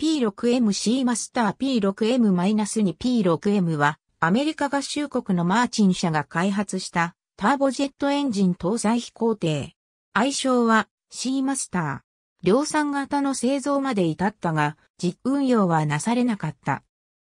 P6MC マスター P6M-2P6M は、アメリカ合衆国のマーチン社が開発したターボジェットエンジン搭載飛行艇。愛称は C マスター。量産型の製造まで至ったが、実運用はなされなかった。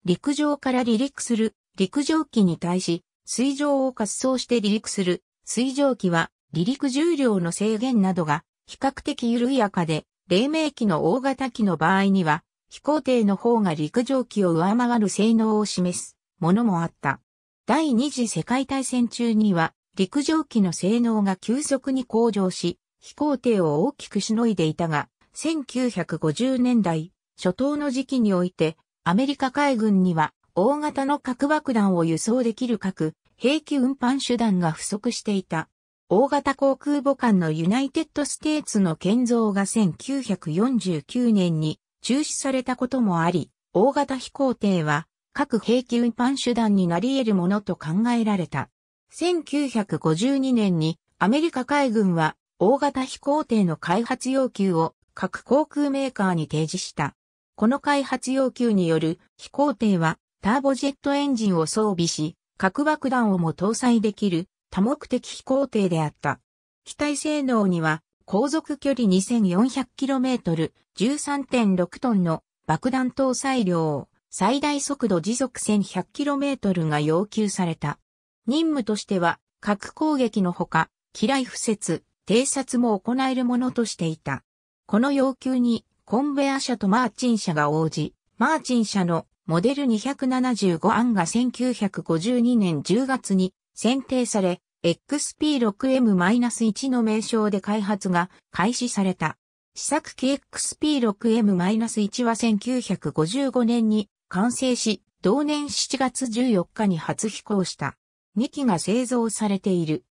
陸上から離陸する陸上機に対し、水上を滑走して離陸する水上機は、離陸重量の制限などが比較的緩やかで、黎明期の大型機の場合には、飛行艇の方が陸上機を上回る性能を示すものもあった。第二次世界大戦中には陸上機の性能が急速に向上し、飛行艇を大きくしのいでいたが、1950年代初頭の時期において、アメリカ海軍には大型の核爆弾を輸送できる核兵器運搬手段が不足していた。大型航空母艦のユナイテッドステーツの建造が1949年に中止されたこともあり、大型飛行艇は各兵器運搬手段になり得るものと考えられた。1952年にアメリカ海軍は大型飛行艇の開発要求を各航空メーカーに提示した。この開発要求による飛行艇はターボジェットエンジンを装備し、核爆弾をも搭載できる多目的飛行艇であった。機体性能には航続距離 2400km、13.6トンの爆弾搭載量、を最大速度時速 1100km が要求された。任務としては、核攻撃のほか、機雷不設、偵察も行えるものとしていた。この要求に、コンベア社とマーチン社が応じ、マーチン社のモデル275案が1952年10月に選定され、XP6M-1 の名称で開発が開始された。試作機 XP6M-1 は1955年に完成し、同年7月14日に初飛行した。2機が製造されている。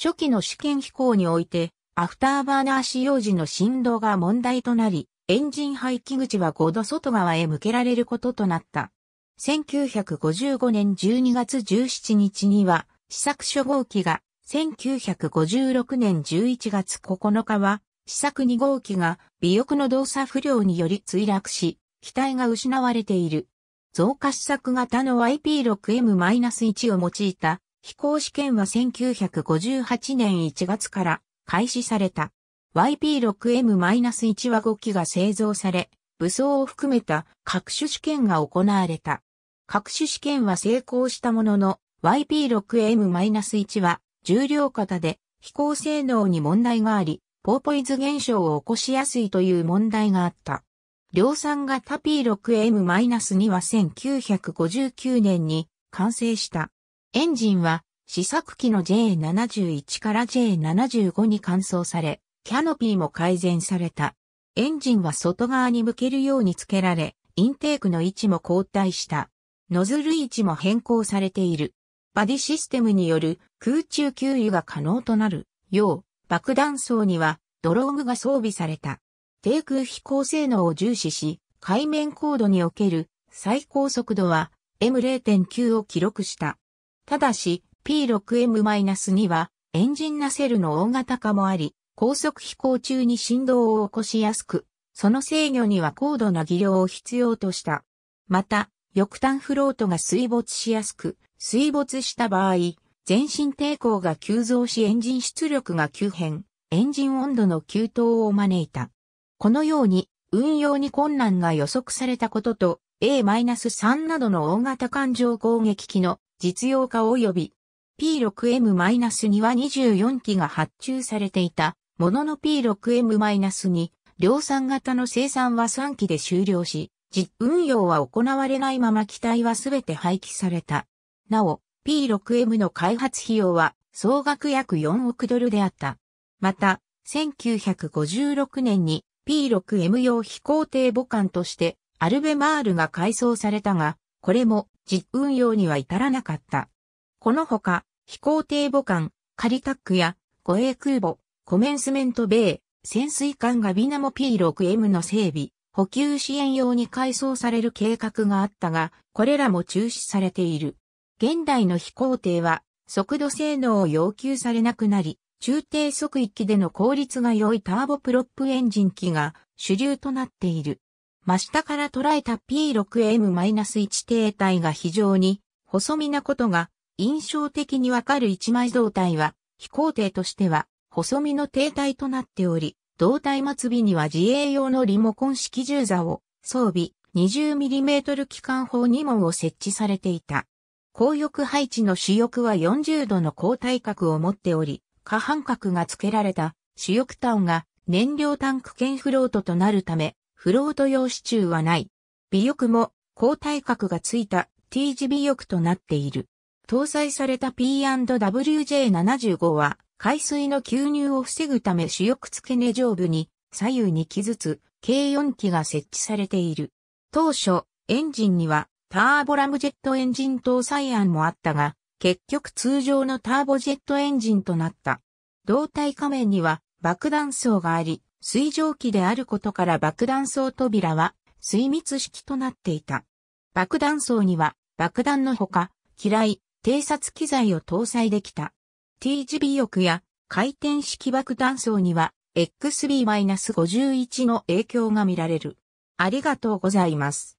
初期の試験飛行において、アフターバーナー使用時の振動が問題となり、エンジン排気口は5度外側へ向けられることとなった。1955年12月17日には、試作初号機が1956年11月9日は、試作2号機が尾翼の動作不良により墜落し、機体が失われている。増加試作型の y p 6 m 1を用いた飛行試験は1958年1月から開始された。YP6M-1 は5機が製造され、武装を含めた各種試験が行われた。各種試験は成功したものの、YP6M-1 は重量型で飛行性能に問題があり、ポーポイズ現象を起こしやすいという問題があった。量産型 P6M-2 は1959年に完成した。エンジンは試作機の J71 から J75 に換装され、キャノピーも改善された。エンジンは外側に向けるように付けられ、インテークの位置も交代した。ノズル位置も変更されている。バディシステムによる空中給油が可能となるよう爆弾層にはドローグが装備された。低空飛行性能を重視し、海面高度における最高速度は M0.9 を記録した。ただし P6M-2 はエンジンナセルの大型化もあり、高速飛行中に振動を起こしやすく、その制御には高度な技量を必要とした。また、翼端フロートが水没しやすく、水没した場合、全身抵抗が急増しエンジン出力が急変、エンジン温度の急騰を招いた。このように、運用に困難が予測されたことと、A-3 などの大型艦上攻撃機の実用化及び P6M-2 は24機が発注されていたものの P6M-2 量産型の生産は3機で終了し、実運用は行われないまま機体はすべて廃棄された。なお、P6M の開発費用は総額約4億ドルであった。また、1956年に P6M 用飛行艇母艦としてアルベマールが改装されたが、これも実運用には至らなかった。このほか、飛行艇母艦、カリタックや護衛空母、コメンスメント米、潜水艦がビナモ P6M の整備、補給支援用に改装される計画があったが、これらも中止されている。現代の飛行艇は速度性能を要求されなくなり、中低速域での効率が良いターボプロップエンジン機が主流となっている。真下から捉えた P6M-1 艇体が非常に細身なことが印象的にわかる一枚胴体は飛行艇としては細身の艇体となっており、胴体末尾には自衛用のリモコン式銃座を装備 20mm 機関砲2門を設置されていた。後翼配置の主翼は40度の後体角を持っており、下半角が付けられた主翼端が燃料タンク兼フロートとなるため、フロート用支柱はない。尾翼も後体角が付いた T 字尾翼となっている。搭載された P&WJ75 は海水の吸入を防ぐため主翼付け根上部に左右に機ずつ軽4機が設置されている。当初、エンジンにはターボラムジェットエンジン搭載案もあったが、結局通常のターボジェットエンジンとなった。胴体仮面には爆弾層があり、水蒸気であることから爆弾層扉は水密式となっていた。爆弾層には爆弾のほか、機雷、偵察機材を搭載できた。TGB 翼や回転式爆弾層には XB-51 の影響が見られる。ありがとうございます。